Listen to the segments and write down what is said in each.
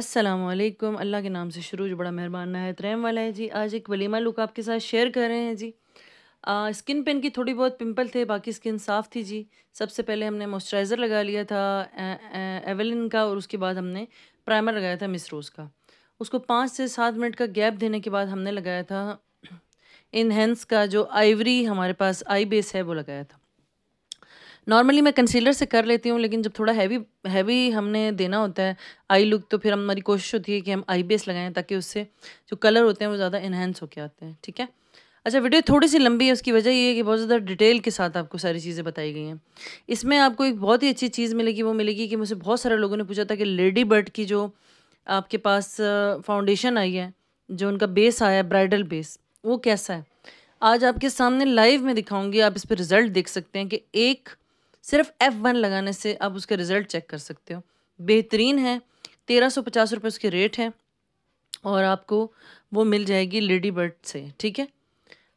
असलकम अल्लाह के नाम से शुरू जो बड़ा मेहरबान है त्रैम वाला है जी आज एक वलीमा लुक आपके साथ शेयर कर रहे हैं जी आ, स्किन पेन की थोड़ी बहुत पिंपल थे बाकी स्किन साफ़ थी जी सबसे पहले हमने मॉइस्चराइज़र लगा लिया था एवेलिन का और उसके बाद हमने प्राइमर लगाया था मिस रोज़ का उसको पाँच से सात मिनट का गैप देने के बाद हमने लगाया था इनहेंस का जो आइवरी हमारे पास आई बेस है वो लगाया था नॉर्मली मैं कंसीलर से कर लेती हूँ लेकिन जब थोड़ा हैवी हैवी हमने देना होता है आई लुक तो फिर हमारी कोशिश होती है कि हम आई बेस लगाएं ताकि उससे जो कलर होते हैं वो ज़्यादा इन्हेंस होकर आते हैं ठीक है अच्छा वीडियो थोड़ी सी लंबी है उसकी वजह ये है कि बहुत ज़्यादा डिटेल के साथ आपको सारी चीज़ें बताई गई हैं इसमें आपको एक बहुत ही अच्छी चीज़ मिलेगी वो मिलेगी कि मुझे बहुत सारे लोगों ने पूछा था कि लेडी बर्ड की जो आपके पास फाउंडेशन आई है जो उनका बेस आया है ब्राइडल बेस वो कैसा है आज आपके सामने लाइव में दिखाऊंगी आप इस पर रिज़ल्ट देख सकते हैं कि एक सिर्फ एफ़ वन लगाने से आप उसका रिज़ल्ट चेक कर सकते हो बेहतरीन है तेरह सौ पचास रुपये उसके रेट हैं और आपको वो मिल जाएगी लेडी बर्ड से ठीक है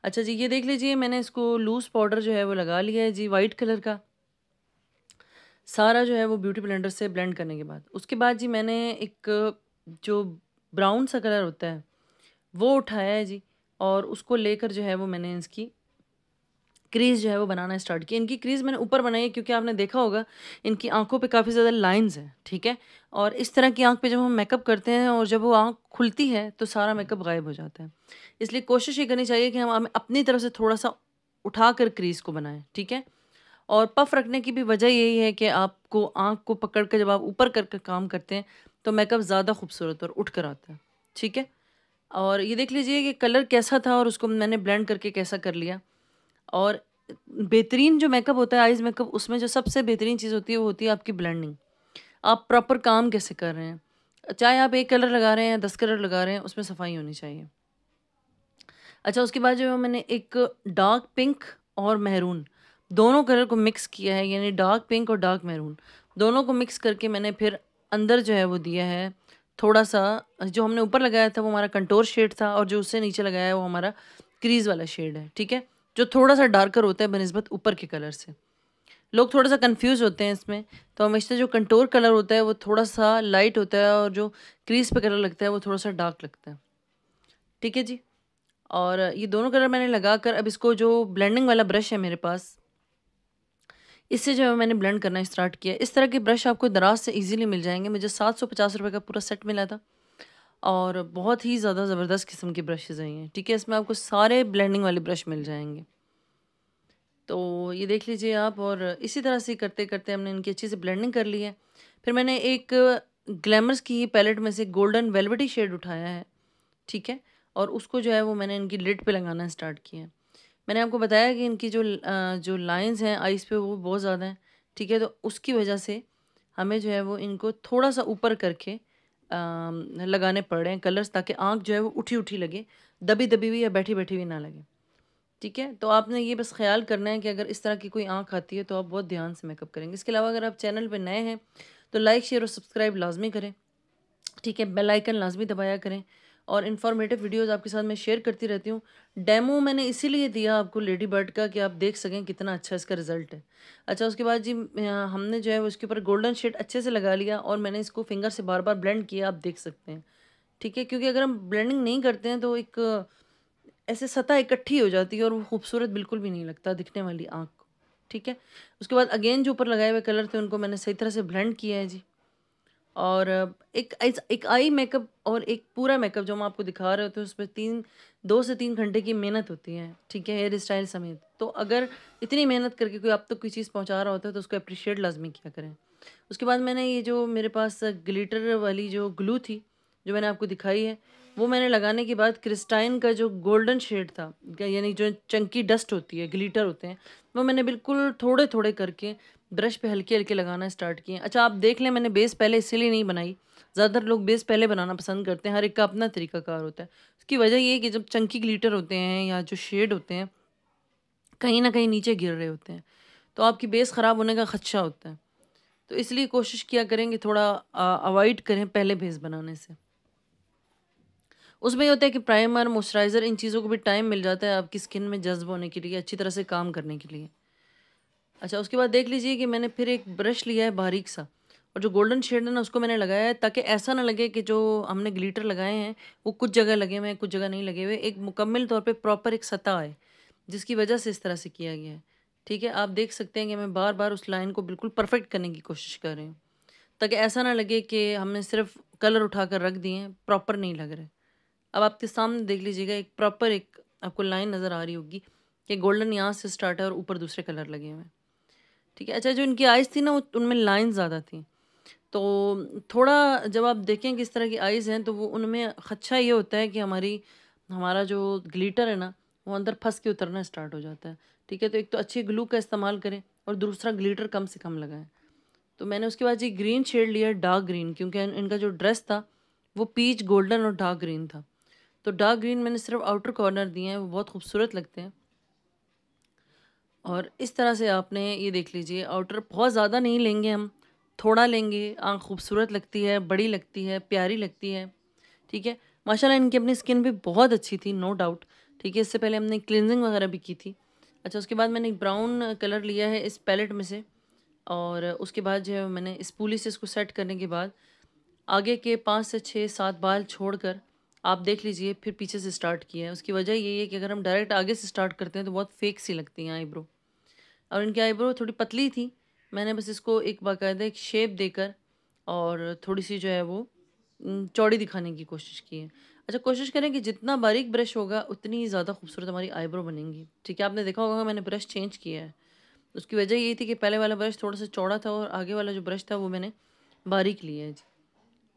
अच्छा जी ये देख लीजिए मैंने इसको लूज़ पाउडर जो है वो लगा लिया है जी वाइट कलर का सारा जो है वो ब्यूटी ब्लेंडर से ब्लेंड करने के बाद उसके बाद जी मैंने एक जो ब्राउन सा कलर होता है वो उठाया है जी और उसको लेकर जो है वो मैंने इसकी क्रीज़ जो है वो बनाना स्टार्ट किया इनकी क्रीज़ मैंने ऊपर बनाई है क्योंकि आपने देखा होगा इनकी आंखों पे काफ़ी ज़्यादा लाइंस हैं ठीक है और इस तरह की आंख पे जब हम मेकअप करते हैं और जब वो आंख खुलती है तो सारा मेकअप गायब हो जाता है इसलिए कोशिश ये करनी चाहिए कि हम अपनी तरफ से थोड़ा सा उठा कर क्रीज़ को बनाएँ ठीक है और पफ रखने की भी वजह यही है कि आपको आँख को पकड़ कर जब आप ऊपर कर कर काम करते हैं तो मेकअप ज़्यादा खूबसूरत और उठ कर आता है ठीक है और ये देख लीजिए कि कलर कैसा था और उसको मैंने ब्लेंड करके कैसा कर लिया और बेहतरीन जो मेकअप होता है आइज़ मेकअप उसमें जो सबसे बेहतरीन चीज़ होती है वो होती है आपकी ब्लेंडिंग आप प्रॉपर काम कैसे कर रहे हैं चाहे आप एक कलर लगा रहे हैं या दस कलर लगा रहे हैं उसमें सफाई होनी चाहिए अच्छा उसके बाद जो है मैंने एक डार्क पिंक और महरून दोनों कलर को मिक्स किया है यानी डार्क पिंक और डार्क महरून दोनों को मिक्स करके मैंने फिर अंदर जो है वो दिया है थोड़ा सा जो हमने ऊपर लगाया था वो हमारा कंटोर शेड था और जो उससे नीचे लगाया है वो हमारा क्रीज़ वाला शेड है ठीक है जो थोड़ा सा डार्कर होता है बनस्बत ऊपर के कलर से लोग थोड़ा सा कंफ्यूज होते हैं इसमें तो हमेशा जो कंटोर कलर होता है वो थोड़ा सा लाइट होता है और जो क्रीज पे कलर लगता है वो थोड़ा सा डार्क लगता है ठीक है जी और ये दोनों कलर मैंने लगा कर अब इसको जो ब्लेंडिंग वाला ब्रश है मेरे पास इससे जो है मैंने ब्लेंड करना स्टार्ट किया इस तरह के ब्रश आपको दराज से ईजिली मिल जाएंगे मुझे सात सौ पचास रुपये का पूरा सेट मिला था और बहुत ही ज़्यादा ज़बरदस्त किस्म के ब्रशेज़ आई हैं ठीक है इसमें आपको सारे ब्लेंडिंग वाले ब्रश मिल जाएंगे तो ये देख लीजिए आप और इसी तरह से करते करते हमने इनकी अच्छी से ब्लेंडिंग कर ली है फिर मैंने एक ग्लैमर्स की ही पैलेट में से गोल्डन वेलवेटी शेड उठाया है ठीक है और उसको जो है वो मैंने इनकी लिड पे लगाना स्टार्ट किया है मैंने आपको बताया कि इनकी जो जो लाइंस हैं आइस पे वो बहुत ज़्यादा हैं ठीक है तो उसकी वजह से हमें जो है वो इनको थोड़ा सा ऊपर करके लगाने पड़ रहे हैं कलर्स ताकि आँख जो है वो उठी उठी लगे दबी दबी हुई या बैठी बैठी हुई ना लगे ठीक है तो आपने ये बस ख्याल करना है कि अगर इस तरह की कोई आँख आती है तो आप बहुत ध्यान से मेकअप करेंगे इसके अलावा अगर आप चैनल पर नए हैं तो लाइक शेयर और सब्सक्राइब लाजमी करें ठीक है बेलाइकन लाजमी दबाया करें और इन्फॉर्मेटिव वीडियोज़ आपके साथ मैं शेयर करती रहती हूँ डेमो मैंने इसीलिए दिया आपको लेडी बर्ड का कि आप देख सकें कितना अच्छा इसका रिज़ल्ट है अच्छा उसके बाद जी हमने जो है उसके ऊपर गोल्डन शेड अच्छे से लगा लिया और मैंने इसको फिंगर से बार बार ब्लेंड किया आप देख सकते हैं ठीक है क्योंकि अगर हम ब्लेंडिंग नहीं करते हैं तो एक ऐसे सतह इकट्ठी हो जाती है और वो खूबसूरत बिल्कुल भी नहीं लगता दिखने वाली आँख को ठीक है उसके बाद अगेन जो ऊपर लगाए हुए कलर थे उनको मैंने सही तरह से ब्लेंड किया है जी और एक एक आई मेकअप और एक पूरा मेकअप जो हम आपको दिखा रहे होते हैं उस पर तीन दो से तीन घंटे की मेहनत होती है ठीक है हेयर स्टाइल समेत तो अगर इतनी मेहनत करके कोई आप तक तो कोई चीज़ पहुंचा रहा होता है तो उसको अप्रिशिएट लाजमी किया करें उसके बाद मैंने ये जो मेरे पास ग्लिटर वाली जो ग्लू थी जो मैंने आपको दिखाई है वो मैंने लगाने के बाद क्रिस्टाइन का जो गोल्डन शेड था यानी जो चंकी डस्ट होती है ग्लिटर होते हैं वो मैंने बिल्कुल थोड़े थोड़े करके ब्रश पे हल्के हल्के लगाना स्टार्ट किए अच्छा आप देख लें मैंने बेस पहले इसीलिए नहीं बनाई ज़्यादातर लोग बेस पहले बनाना पसंद करते हैं हर एक का अपना तरीकाकार होता है उसकी वजह ये है कि जब चंकी ग्लीटर होते हैं या जो शेड होते हैं कहीं ना कहीं नीचे गिर रहे होते हैं तो आपकी बेस ख़राब होने का खदशा होता है तो इसलिए कोशिश किया करें कि थोड़ा अवॉइड करें पहले बेस बनाने से उसमें होता है कि प्राइमर मॉइस्चराइज़र इन चीज़ों को भी टाइम मिल जाता है आपकी स्किन में जज्ब होने के लिए अच्छी तरह से काम करने के लिए अच्छा उसके बाद देख लीजिए कि मैंने फिर एक ब्रश लिया है बारीक सा और जो गोल्डन शेड है ना उसको मैंने लगाया है ताकि ऐसा ना लगे कि जो हमने ग्लिटर लगाए हैं वो कुछ जगह लगे हुए हैं कुछ जगह नहीं लगे हुए एक मुकम्मल तौर पर प्रॉपर एक सतह आए जिसकी वजह से इस तरह से किया गया है ठीक है आप देख सकते हैं कि मैं बार बार उस लाइन को बिल्कुल परफेक्ट करने की कोशिश कर रही हूँ ताकि ऐसा ना लगे कि हमने सिर्फ कलर उठा कर रख दिए हैं प्रॉपर नहीं लग रहे अब आपके सामने देख लीजिएगा एक प्रॉपर एक आपको लाइन नज़र आ रही होगी कि गोल्डन यहाँ से स्टार्ट है और ऊपर दूसरे कलर लगे हुए हैं ठीक है अच्छा जो इनकी आइज़ थी ना उनमें लाइन ज़्यादा थी तो थोड़ा जब आप देखें किस तरह की आइज़ हैं तो वो उनमें खदशा ये होता है कि हमारी हमारा जो ग्लिटर है ना वो अंदर फंस के उतरना स्टार्ट हो जाता है ठीक है तो एक तो अच्छी ग्लू का इस्तेमाल करें और दूसरा ग्लिटर कम से कम लगाएं तो मैंने उसके बाद ये ग्रीन शेड लिया डार्क ग्रीन क्योंकि इनका जो ड्रेस था वो पीच गोल्डन और डार्क ग्रीन था तो डार्क ग्रीन मैंने सिर्फ आउटर कॉर्नर दिए हैं वो बहुत खूबसूरत लगते हैं और इस तरह से आपने ये देख लीजिए आउटर बहुत ज़्यादा नहीं लेंगे हम थोड़ा लेंगे आँख खूबसूरत लगती है बड़ी लगती है प्यारी लगती है ठीक है माशाल्लाह इनकी अपनी स्किन भी बहुत अच्छी थी नो डाउट ठीक है इससे पहले हमने क्लिनजिंग वगैरह भी की थी अच्छा उसके बाद मैंने एक ब्राउन कलर लिया है इस पैलेट में से और उसके बाद जो है मैंने इस पूली से इसको सेट करने के बाद आगे के पाँच से छः सात बाल छोड़ कर आप देख लीजिए फिर पीछे से स्टार्ट किया है उसकी वजह यही है कि अगर हम डायरेक्ट आगे से स्टार्ट करते हैं तो बहुत फेक सी लगती हैं आईब्रो और इनकी आईब्रो थोड़ी पतली थी मैंने बस इसको एक बाकायदा एक शेप देकर और थोड़ी सी जो है वो चौड़ी दिखाने की कोशिश की है अच्छा कोशिश करें कि जितना बारीक ब्रश होगा उतनी ही ज़्यादा खूबसूरत हमारी आईब्रो बनेंगी ठीक है आपने देखा होगा मैंने ब्रश चेंज किया है उसकी वजह यही थी कि पहले वाला ब्रश थोड़ा सा चौड़ा था और आगे वाला जो ब्रश था वो मैंने बारीक लिया है जी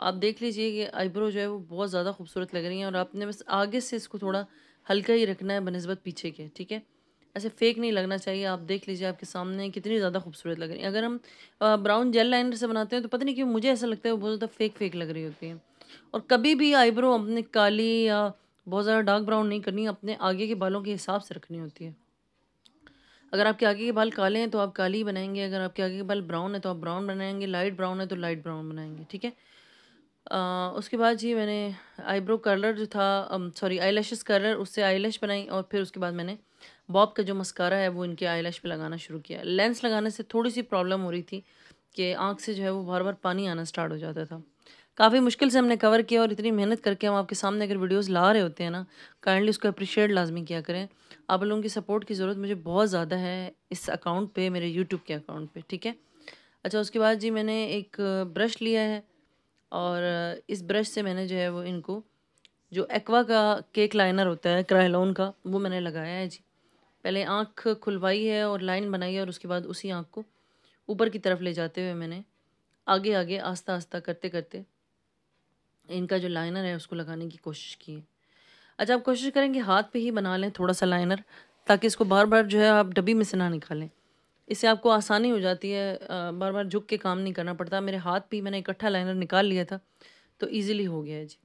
आप देख लीजिए कि आईब्रो जो है वो बहुत ज़्यादा खूबसूरत लग रही है और आपने बस आगे से इसको थोड़ा हल्का ही रखना है बनस्बत पीछे के ठीक है ऐसे फेक नहीं लगना चाहिए आप देख लीजिए आपके सामने कितनी ज़्यादा खूबसूरत लग रही है अगर हम ब्राउन जेल लाइनर से बनाते हैं तो पता नहीं क्यों मुझे ऐसा लगता है वो बहुत ज़्यादा फेक फेक लग रही होती है और कभी भी आईब्रो अपने काली या बहुत ज़्यादा डार्क ब्राउन नहीं करनी अपने आगे के बालों के हिसाब से रखनी होती है अगर आपके आगे के बाल काले हैं तो आप काली बनाएंगे अगर आपके आगे के बाल तो ब्राउन है तो आप ब्राउन बनाएंगे लाइट ब्राउन है तो लाइट ब्राउन बनाएंगे ठीक है उसके बाद जी मैंने आईब्रो कलर जो था सॉरी आई लैशेज़ कलर उससे आई लैश बनाई और फिर उसके बाद मैंने बॉब का जो मस्कारा है वो इनके आई लैश पर लगाना शुरू किया लेंस लगाने से थोड़ी सी प्रॉब्लम हो रही थी कि आँख से जो है वो बार बार पानी आना स्टार्ट हो जाता था काफ़ी मुश्किल से हमने कवर किया और इतनी मेहनत करके हम आपके सामने अगर वीडियोज़ ला रहे होते हैं ना काइंडली उसको अप्रिशिएट लाजमी किया करें आप लोगों की सपोर्ट की ज़रूरत मुझे बहुत ज़्यादा है इस अकाउंट पर मेरे यूट्यूब के अकाउंट पर ठीक है अच्छा उसके बाद जी मैंने एक ब्रश लिया है और इस ब्रश से मैंने जो है वो इनको जो एक्वा का केक लाइनर होता है क्राइलोन का वो मैंने लगाया है जी पहले आँख खुलवाई है और लाइन बनाई है और उसके बाद उसी आँख को ऊपर की तरफ ले जाते हुए मैंने आगे आगे आस्ता आस्ता करते करते इनका जो लाइनर है उसको लगाने की कोशिश की है अच्छा आप कोशिश करेंगे हाथ पे ही बना लें थोड़ा सा लाइनर ताकि इसको बार बार जो है आप डब्बी में से ना निकालें इससे आपको आसानी हो जाती है बार बार झुक के काम नहीं करना पड़ता मेरे हाथ पे ही मैंने इकट्ठा लाइनर निकाल लिया था तो ईजिली हो गया है जी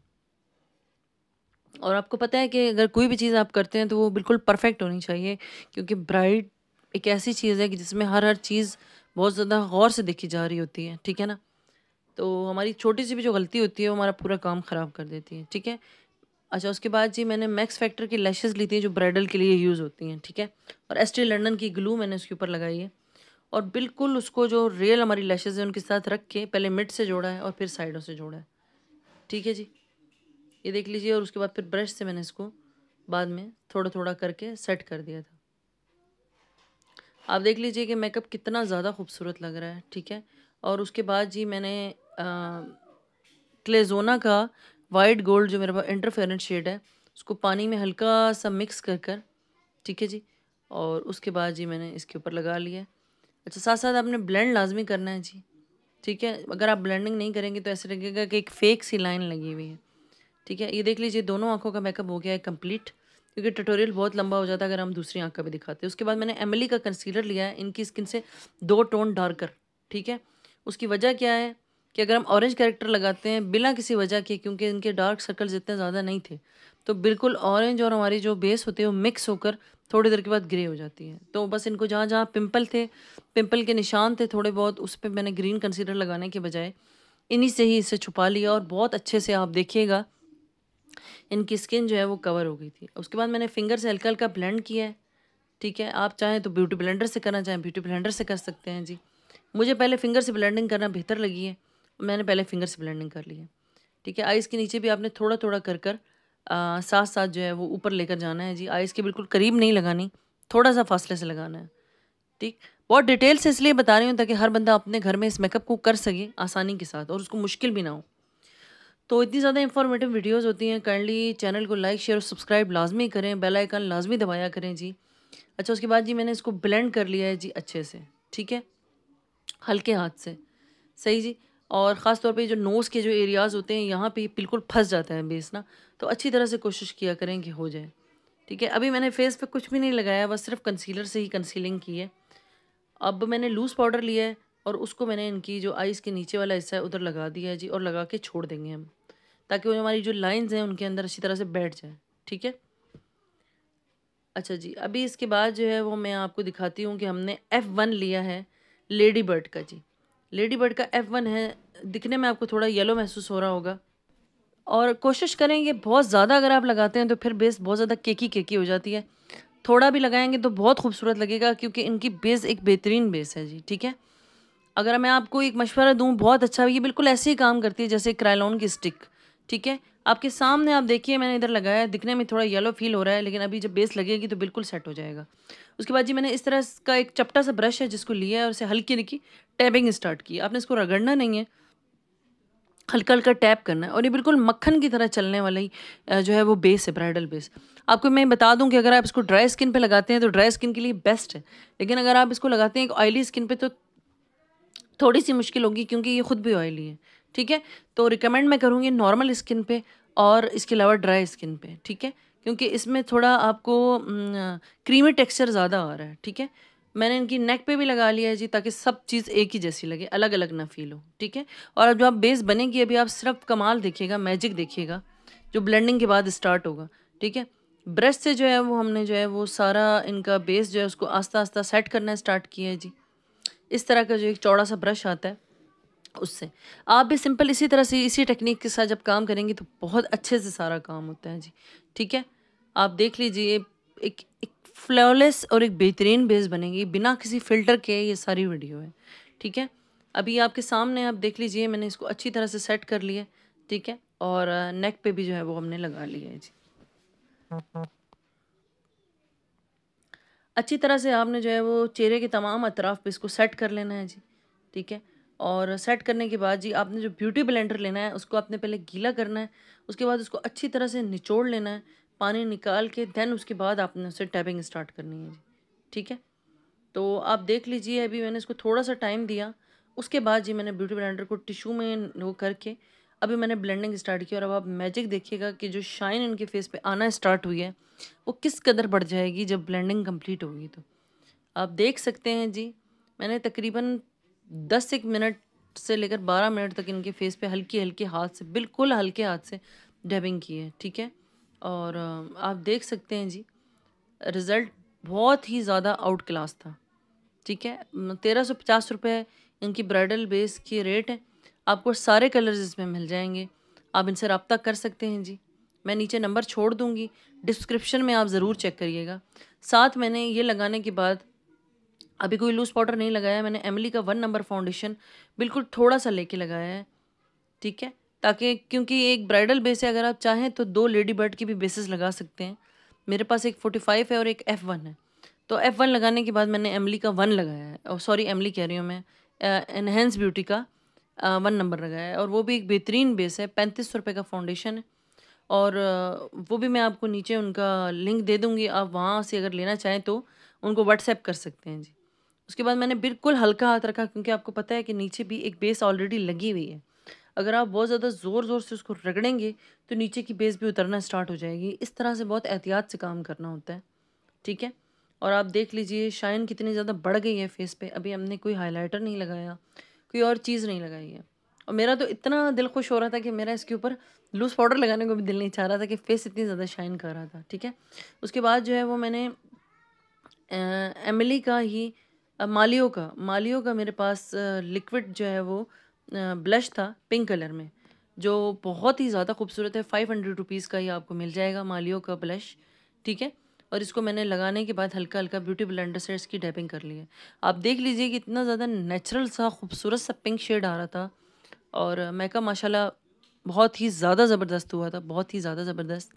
और आपको पता है कि अगर कोई भी चीज़ आप करते हैं तो वो बिल्कुल परफेक्ट होनी चाहिए क्योंकि ब्राइड एक ऐसी चीज़ है कि जिसमें हर हर चीज़ बहुत ज़्यादा गौर से देखी जा रही होती है ठीक है ना तो हमारी छोटी सी भी जो गलती होती है वो हमारा पूरा काम ख़राब कर देती है ठीक है अच्छा उसके बाद जी मैंने मैक्स फैक्टर की लैशेज़ ली थी जो ब्राइडल के लिए यूज़ होती हैं ठीक है और एस टी लंडन की ग्लू मैंने उसके ऊपर लगाई है और बिल्कुल उसको जो रियल हमारी लैशेज़ हैं उनके साथ रख के पहले मिड से जोड़ा है और फिर साइडों से जोड़ा है ठीक है जी ये देख लीजिए और उसके बाद फिर ब्रश से मैंने इसको बाद में थोड़ा थोड़ा करके सेट कर दिया था आप देख लीजिए कि मेकअप कितना ज़्यादा खूबसूरत लग रहा है ठीक है और उसके बाद जी मैंने क्लेजोना का वाइट गोल्ड जो मेरे पास इंटरफेरेंट शेड है उसको पानी में हल्का सा मिक्स कर कर ठीक है जी और उसके बाद जी मैंने इसके ऊपर लगा लिया अच्छा साथ साथ आपने ब्लेंड लाजमी करना है जी ठीक है अगर आप ब्लेंडिंग नहीं करेंगे तो ऐसे लगेगा कि एक फ़ेक सी लाइन लगी हुई है ठीक है ये देख लीजिए दोनों आंखों का मेकअप हो गया है कंप्लीट क्योंकि ट्यूटोरियल बहुत लंबा हो जाता है अगर हम दूसरी आंख का भी दिखाते हैं उसके बाद मैंने एमली का कंसीलर लिया है इनकी स्किन से दो टोन डार्कर ठीक है उसकी वजह क्या है कि अगर हम ऑरेंज कैरेक्टर लगाते हैं बिना किसी वजह के क्योंकि इनके डार्क सर्कल्स इतने ज़्यादा नहीं थे तो बिल्कुल ऑरेंज और हमारी जो बेस होती है वो मिक्स होकर थोड़ी देर के बाद ग्रे हो जाती है तो बस इनको जहाँ जहाँ पिम्पल थे पिम्पल के निशान थे थोड़े बहुत उस पर मैंने ग्रीन कंसीलर लगाने के बजाय इन्हीं से ही इसे छुपा लिया और बहुत अच्छे से आप देखिएगा इनकी स्किन जो है वो कवर हो गई थी उसके बाद मैंने फिंगर से हल्का हल्का ब्लेंड किया है ठीक है आप चाहें तो ब्यूटी ब्लेंडर से करना चाहें ब्यूटी ब्लेंडर से कर सकते हैं जी मुझे पहले फिंगर से ब्लेंडिंग करना बेहतर लगी है मैंने पहले फिंगर से ब्लेंडिंग कर ली है ठीक है आइस के नीचे भी आपने थोड़ा थोड़ा कर कर आ, साथ साथ जो है वो ऊपर लेकर जाना है जी आइस के बिल्कुल करीब नहीं लगानी थोड़ा सा फासले से लगाना है ठीक बहुत डिटेल से इसलिए बता रही हूँ ताकि हर बंदा अपने घर में इस मेकअप को कर सके आसानी के साथ और उसको मुश्किल भी ना हो तो इतनी ज़्यादा इन्फॉर्मेटिव वीडियोज़ होती हैं काइंडली चैनल को लाइक शेयर और सब्सक्राइब लाजमी करें बेल आइकन लाजमी दबाया करें जी अच्छा उसके बाद जी मैंने इसको ब्लेंड कर लिया है जी अच्छे से ठीक है हल्के हाथ से सही जी और ख़ास तौर पे जो नोज़ के जो एरियाज़ होते हैं यहाँ पे बिल्कुल फंस जाता है बेस ना तो अच्छी तरह से कोशिश किया करें कि हो जाए ठीक है अभी मैंने फेस पे कुछ भी नहीं लगाया बस सिर्फ कंसीलर से ही कंसीलिंग की है अब मैंने लूज़ पाउडर लिया है और उसको मैंने इनकी जो आइज़ के नीचे वाला हिस्सा है उधर लगा दिया है जी और लगा के छोड़ देंगे हम ताकि वो हमारी जो लाइंस हैं उनके अंदर अच्छी तरह से बैठ जाए ठीक है अच्छा जी अभी इसके बाद जो है वो मैं आपको दिखाती हूँ कि हमने एफ़ वन लिया है लेडी बर्ड का जी लेडी बर्ड का एफ़ वन है दिखने में आपको थोड़ा येलो महसूस हो रहा होगा और कोशिश करें ये बहुत ज़्यादा अगर आप लगाते हैं तो फिर बेस बहुत ज़्यादा केकी केकी हो जाती है थोड़ा भी लगाएंगे तो बहुत खूबसूरत लगेगा क्योंकि इनकी बेस एक बेहतरीन बेस है जी ठीक है अगर मैं आपको एक मशवरा दूँ बहुत अच्छा ये बिल्कुल ऐसे ही काम करती है जैसे क्रायलॉन की स्टिक ठीक है आपके सामने आप देखिए मैंने इधर लगाया है दिखने में थोड़ा येलो फील हो रहा है लेकिन अभी जब बेस लगेगी तो बिल्कुल सेट हो जाएगा उसके बाद जी मैंने इस तरह का एक चपटा सा ब्रश है जिसको लिया है और उसे हल्की हल्की टैबिंग स्टार्ट की आपने इसको रगड़ना नहीं है हल्का हल्का टैप करना है और ये बिल्कुल मक्खन की तरह चलने वाली जो है वो बेस है ब्राइडल बेस आपको मैं बता दूं कि अगर आप इसको ड्राई स्किन पे लगाते हैं तो ड्राई स्किन के लिए बेस्ट है लेकिन अगर आप इसको लगाते हैं एक ऑयली स्किन पे तो थोड़ी सी मुश्किल होगी क्योंकि ये ख़ुद भी ऑयली है ठीक है तो रिकमेंड मैं करूँगी नॉर्मल स्किन पे और इसके अलावा ड्राई स्किन पे ठीक है क्योंकि इसमें थोड़ा आपको क्रीमी टेक्सचर ज़्यादा आ रहा है ठीक है मैंने इनकी नेक पे भी लगा लिया है जी ताकि सब चीज़ एक ही जैसी लगे अलग अलग ना फील हो ठीक है और अब जो आप बेस बनेगी अभी आप सिर्फ कमाल देखिएगा मैजिक देखिएगा जो ब्लेंडिंग के बाद स्टार्ट होगा ठीक है ब्रश से जो है वो हमने जो है वो सारा इनका बेस जो है उसको आस्ता आस्ता सेट करना स्टार्ट किया है जी इस तरह का जो एक चौड़ा सा ब्रश आता है उससे आप भी सिंपल इसी तरह से इसी टेक्निक के साथ जब काम करेंगे तो बहुत अच्छे से सारा काम होता है जी ठीक है आप देख लीजिए एक एक फ्लॉलेस और एक बेहतरीन बेस बनेगी बिना किसी फिल्टर के ये सारी वीडियो है ठीक है अभी आपके सामने आप देख लीजिए मैंने इसको अच्छी तरह से सेट कर लिया ठीक है और नेक पे भी जो है वो हमने लगा लिया है जी अच्छी तरह से आपने जो है वो चेहरे के तमाम अतराफ़ पे इसको सेट कर लेना है जी ठीक है और सेट करने के बाद जी आपने जो ब्यूटी ब्लेंडर लेना है उसको आपने पहले गीला करना है उसके बाद उसको अच्छी तरह से निचोड़ लेना है पानी निकाल के देन उसके बाद आपने उसे टैपिंग स्टार्ट करनी है जी ठीक है तो आप देख लीजिए अभी मैंने इसको थोड़ा सा टाइम दिया उसके बाद जी मैंने ब्यूटी ब्लेंडर को टिशू में वो करके अभी मैंने ब्लेंडिंग स्टार्ट की और अब आप मैजिक देखिएगा कि जो शाइन इनके फेस पे आना स्टार्ट हुई है वो किस कदर बढ़ जाएगी जब ब्लेंडिंग कंप्लीट होगी तो आप देख सकते हैं जी मैंने तकरीबन दस एक मिनट से लेकर बारह मिनट तक इनके फेस पे हल्की हल्के हाथ से बिल्कुल हल्के हाथ से डबिंग की है ठीक है और आप देख सकते हैं जी रिज़ल्ट बहुत ही ज़्यादा आउट क्लास था ठीक है तेरह सौ पचास रुपये इनकी ब्राइडल बेस की रेट है आपको सारे कलर्स इसमें मिल जाएंगे आप इनसे रबता कर सकते हैं जी मैं नीचे नंबर छोड़ दूँगी डिस्क्रिप्शन में आप ज़रूर चेक करिएगा साथ मैंने ये लगाने के बाद अभी कोई लूज पाउडर नहीं लगाया मैंने एमली का वन नंबर फाउंडेशन बिल्कुल थोड़ा सा लेके लगाया है ठीक है ताकि क्योंकि एक ब्राइडल बेस है अगर आप चाहें तो दो लेडी बर्ड की भी बेसिस लगा सकते हैं मेरे पास एक फोर्टी फाइव है और एक एफ़ वन है तो एफ़ वन लगाने के बाद मैंने एमली का वन लगाया है सॉरी oh, एमली कह रही हूँ मैं एनहेंस ब्यूटी का वन नंबर लगाया है और वो भी एक बेहतरीन बेस है, पैंतीस रुपये का फाउंडेशन है और वो भी मैं आपको नीचे उनका लिंक दे दूँगी, आप वहाँ से अगर लेना चाहें तो उनको व्हाट्सएप कर सकते हैं जी। उसके बाद मैंने बिल्कुल हल्का हाथ रखा क्योंकि आपको पता है कि नीचे भी एक बेस ऑलरेडी लगी हुई है। अगर आप बहुत ज़्यादा ज़ोर-ज़ोर से उसको रगड़ेंगे, तो नीचे की बेस भी उतरना स्टार्ट हो जाएगी। इस तरह से बहुत एहतियात से काम करना होता है, ठीक है? और आप देख लीजिए शाइन कितनी ज़्यादा बढ़ गई है फेस पे, अभी हमने कोई हाइलाइटर नहीं लगाया। कोई और चीज़ नहीं लगाई है और मेरा तो इतना दिल खुश हो रहा था कि मेरा इसके ऊपर लूज़ पाउडर लगाने को भी दिल नहीं चाह रहा था कि फेस इतनी ज़्यादा शाइन कर रहा था ठीक है उसके बाद जो है वो मैंने एमली का ही मालियो का मालियो का मेरे पास लिक्विड जो है वो ब्लश था पिंक कलर में जो बहुत ही ज़्यादा खूबसूरत है फ़ाइव हंड्रेड रुपीज़ का ही आपको मिल जाएगा मालियो का ब्लश ठीक है और इसको मैंने लगाने के बाद हल्का हल्का ब्यूटी ब्लेंडर से इसकी डैपिंग कर ली है आप देख लीजिए कि इतना ज़्यादा नेचुरल सा खूबसूरत सा पिंक शेड आ रहा था और मेकअप माशाल्लाह बहुत ही ज़्यादा ज़बरदस्त हुआ था बहुत ही ज़्यादा ज़बरदस्त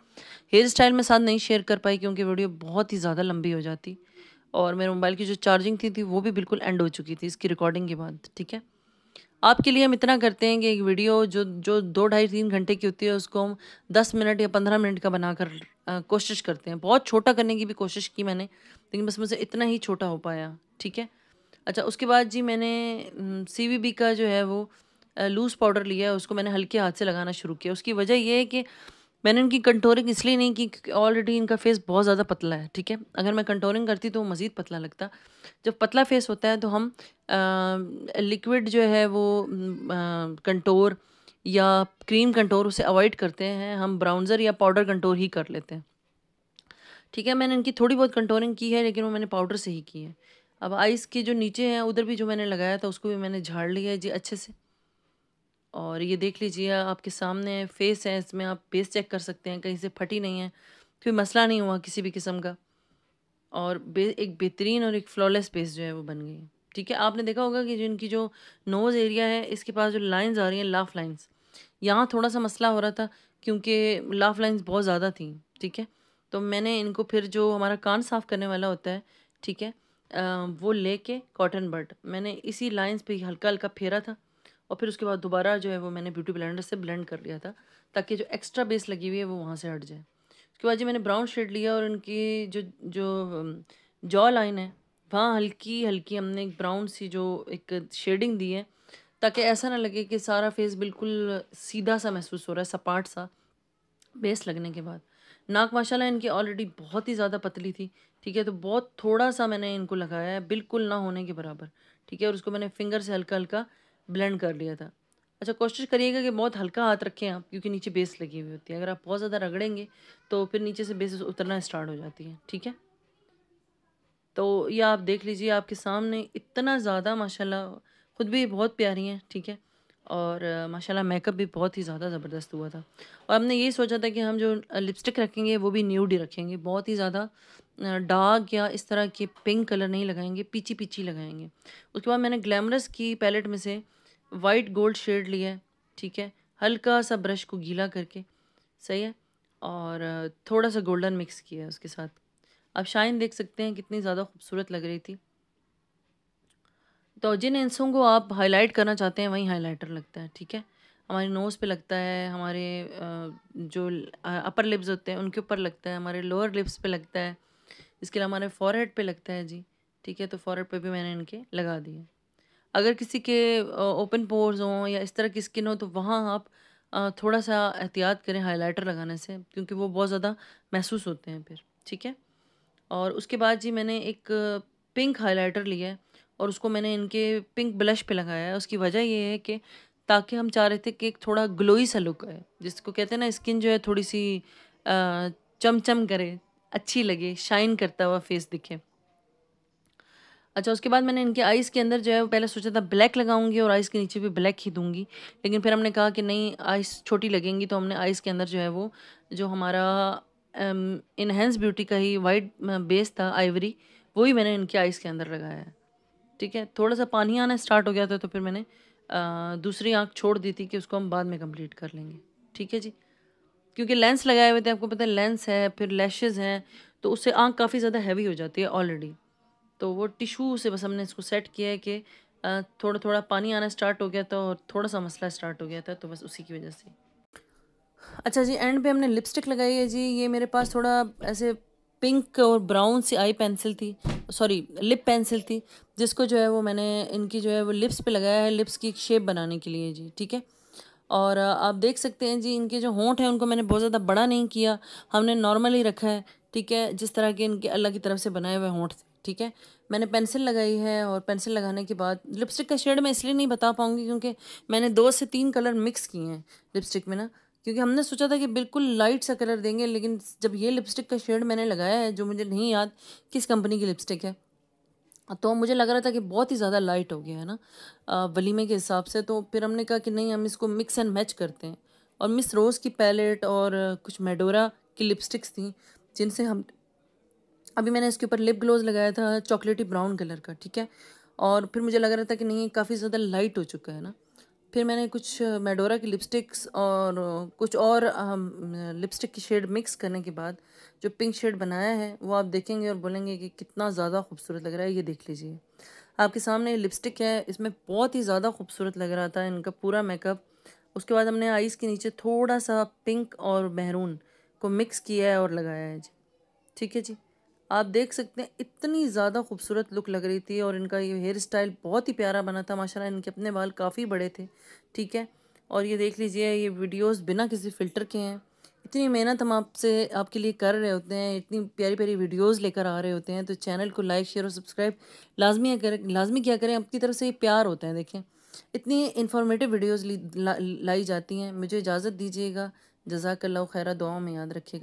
हेयर स्टाइल में साथ नहीं शेयर कर पाई क्योंकि वीडियो बहुत ही ज़्यादा लंबी हो जाती और मेरे मोबाइल की जो चार्जिंग थी थी वो भी बिल्कुल एंड हो चुकी थी इसकी रिकॉर्डिंग के बाद ठीक है आपके लिए हम इतना करते हैं कि एक वीडियो जो जो दो ढाई तीन घंटे की होती है उसको हम दस मिनट या पंद्रह मिनट का बना कर कोशिश करते हैं बहुत छोटा करने की भी कोशिश की मैंने लेकिन बस मुझसे इतना ही छोटा हो पाया ठीक है अच्छा उसके बाद जी मैंने सी का जो है वो लूज़ पाउडर लिया उसको मैंने हल्के हाथ से लगाना शुरू किया उसकी वजह यह है कि मैंने इनकी कंटोरिंग इसलिए नहीं की क्योंकि ऑलरेडी इनका फेस बहुत ज़्यादा पतला है ठीक है अगर मैं कंटोरिंग करती तो मज़ीद पतला लगता जब पतला फेस होता है तो हम लिक्विड जो है वो कंटोर या क्रीम कंटोर उसे अवॉइड करते हैं हम ब्राउनज़र या पाउडर कंटोर ही कर लेते हैं ठीक है मैंने इनकी थोड़ी बहुत कंटोरिंग की है लेकिन वो मैंने पाउडर से ही की है अब आइस के जो नीचे हैं उधर भी जो मैंने लगाया था उसको भी मैंने झाड़ लिया है जी अच्छे से और ये देख लीजिए आपके सामने फेस है इसमें आप फेस चेक कर सकते हैं कहीं से फटी नहीं है कोई मसला नहीं हुआ किसी भी किस्म का और बे, एक बेहतरीन और एक फ्लॉलेस पेस जो है वो बन गई ठीक है आपने देखा होगा कि जो इनकी जो नोज़ एरिया है इसके पास जो लाइंस आ रही हैं लाफ लाइंस यहाँ थोड़ा सा मसला हो रहा था क्योंकि लाफ लाइन्स बहुत ज़्यादा थी ठीक है तो मैंने इनको फिर जो हमारा कान साफ़ करने वाला होता है ठीक है आ, वो लेके कॉटन बर्ड मैंने इसी लाइन्स पे हल्का हल्का फेरा था और फिर उसके बाद दोबारा जो है वो मैंने ब्यूटी ब्लेंडर से ब्लेंड कर लिया था ताकि जो एक्स्ट्रा बेस लगी हुई है वो वहाँ से हट जाए उसके बाद जी मैंने ब्राउन शेड लिया और उनकी जो जो जॉ लाइन है वहाँ हल्की हल्की हमने एक ब्राउन सी जो एक शेडिंग दी है ताकि ऐसा ना लगे कि सारा फेस बिल्कुल सीधा सा महसूस हो रहा है सपाट सा बेस लगने के बाद नाक माशाल्लाह इनकी ऑलरेडी बहुत ही ज़्यादा पतली थी ठीक है तो बहुत थोड़ा सा मैंने इनको लगाया है बिल्कुल ना होने के बराबर ठीक है और उसको मैंने फिंगर से हल्का हल्का ब्लेंड कर लिया था अच्छा कोशिश करिएगा कि बहुत हल्का हाथ रखें आप क्योंकि नीचे बेस लगी हुई होती है अगर आप बहुत ज़्यादा रगड़ेंगे तो फिर नीचे से बेस उतरना स्टार्ट हो जाती है ठीक है तो ये आप देख लीजिए आपके सामने इतना ज़्यादा माशाल्लाह ख़ुद भी बहुत प्यारी हैं ठीक है और माशाल्लाह मेकअप भी बहुत ही ज़्यादा ज़बरदस्त हुआ था और हमने यही सोचा था कि हम जो लिपस्टिक रखेंगे वो भी न्यूड ही रखेंगे बहुत ही ज़्यादा डार्क या इस तरह के पिंक कलर नहीं लगाएंगे पीछी पीछी लगाएंगे उसके बाद मैंने ग्लैमरस की पैलेट में से वाइट गोल्ड शेड लिया है ठीक है हल्का सा ब्रश को गीला करके सही है और थोड़ा सा गोल्डन मिक्स किया है उसके साथ आप शाइन देख सकते हैं कितनी ज़्यादा खूबसूरत लग रही थी तो जिन इंसों को आप हाईलाइट करना चाहते हैं वहीं हाईलाइटर लगता है ठीक है हमारे नोज़ पे लगता है हमारे जो अपर लिप्स होते हैं उनके ऊपर लगता है हमारे लोअर लिप्स पे लगता है इसके अलावा हमारे फॉरहेड पे लगता है जी ठीक है तो फॉरहेड पे भी मैंने इनके लगा दिए अगर किसी के ओपन पोर्स हों या इस तरह की स्किन हो तो वहाँ आप थोड़ा सा एहतियात करें हाईलाइटर लगाने से क्योंकि वो बहुत ज़्यादा महसूस होते हैं फिर ठीक है और उसके बाद जी मैंने एक पिंक हाईलाइटर लिया है और उसको मैंने इनके पिंक ब्लश पे लगाया है उसकी वजह ये है कि ताकि हम चाह रहे थे कि एक थोड़ा ग्लोई सा लुक आए जिसको कहते हैं ना स्किन जो है थोड़ी सी चमचम करे अच्छी लगे शाइन करता हुआ फेस दिखे अच्छा उसके बाद मैंने इनके आइज़ के अंदर जो है वो पहले सोचा था ब्लैक लगाऊंगी और आइज़ के नीचे भी ब्लैक ही दूंगी लेकिन फिर हमने कहा कि नहीं आइज़ छोटी लगेंगी तो हमने आइज़ के अंदर जो है वो जो हमारा इनहेंस ब्यूटी का ही वाइट बेस था आइवरी वही मैंने इनके आइज़ के अंदर लगाया है ठीक है थोड़ा सा पानी आना स्टार्ट हो गया था तो फिर मैंने आ, दूसरी आँख छोड़ दी थी कि उसको हम बाद में कंप्लीट कर लेंगे ठीक है जी क्योंकि लेंस लगाए हुए थे आपको पता है लेंस है फिर लैशेज़ हैं तो उससे आँख काफ़ी ज़्यादा हैवी हो जाती है ऑलरेडी तो वो टिशू से बस हमने इसको सेट किया है कि थोड़ा थोड़ा पानी आना स्टार्ट हो गया था और थोड़ा सा मसला स्टार्ट हो गया था तो बस उसी की वजह से अच्छा जी एंड पे हमने लिपस्टिक लगाई है जी ये मेरे पास थोड़ा ऐसे पिंक और ब्राउन सी आई पेंसिल थी सॉरी लिप पेंसिल थी जिसको जो है वो मैंने इनकी जो है वो लिप्स पे लगाया है लिप्स की शेप बनाने के लिए जी ठीक है और आप देख सकते हैं जी इनके जो होंठ हैं उनको मैंने बहुत ज़्यादा बड़ा नहीं किया हमने नॉर्मली रखा है ठीक है जिस तरह के इनके अल्लाह की तरफ से बनाए हुए होंठ थे ठीक है मैंने पेंसिल लगाई है और पेंसिल लगाने के बाद लिपस्टिक का शेड मैं इसलिए नहीं बता पाऊँगी क्योंकि मैंने दो से तीन कलर मिक्स किए हैं लिपस्टिक में ना क्योंकि हमने सोचा था कि बिल्कुल लाइट सा कलर देंगे लेकिन जब ये लिपस्टिक का शेड मैंने लगाया है जो मुझे नहीं याद किस कंपनी की लिपस्टिक है तो मुझे लग रहा था कि बहुत ही ज़्यादा लाइट हो गया है ना वलीमे के हिसाब से तो फिर हमने कहा कि नहीं हम इसको मिक्स एंड मैच करते हैं और मिस रोज़ की पैलेट और कुछ मेडोरा की लिपस्टिक्स थी जिनसे हम अभी मैंने इसके ऊपर लिप ग्लोज लगाया था चॉकलेटी ब्राउन कलर का ठीक है और फिर मुझे लग रहा था कि नहीं काफ़ी ज़्यादा लाइट हो चुका है ना फिर मैंने कुछ मेडोरा की लिपस्टिक्स और कुछ और लिपस्टिक की शेड मिक्स करने के बाद जो पिंक शेड बनाया है वो आप देखेंगे और बोलेंगे कि कितना ज़्यादा खूबसूरत लग रहा है ये देख लीजिए आपके सामने लिपस्टिक है इसमें बहुत ही ज़्यादा खूबसूरत लग रहा था इनका पूरा मेकअप उसके बाद हमने आइज़ के नीचे थोड़ा सा पिंक और महरून को मिक्स किया है और लगाया है जी ठीक है जी आप देख सकते हैं इतनी ज़्यादा खूबसूरत लुक लग रही थी और इनका ये हेयर स्टाइल बहुत ही प्यारा बना था माशाल्लाह इनके अपने बाल काफ़ी बड़े थे ठीक है और ये देख लीजिए ये वीडियोस बिना किसी फ़िल्टर के हैं इतनी मेहनत हम आपसे आपके लिए कर रहे होते हैं इतनी प्यारी प्यारी वीडियोज़ लेकर आ रहे होते हैं तो चैनल को लाइक शेयर और सब्सक्राइब लाजमी कर लाजमी क्या करें आपकी तरफ से ये प्यार होता है देखें इतनी इन्फॉर्मेटिव वीडियोज़ लाई जाती हैं मुझे इजाज़त दीजिएगा जजाकल्ला खैरा दुआ में याद रखिएगा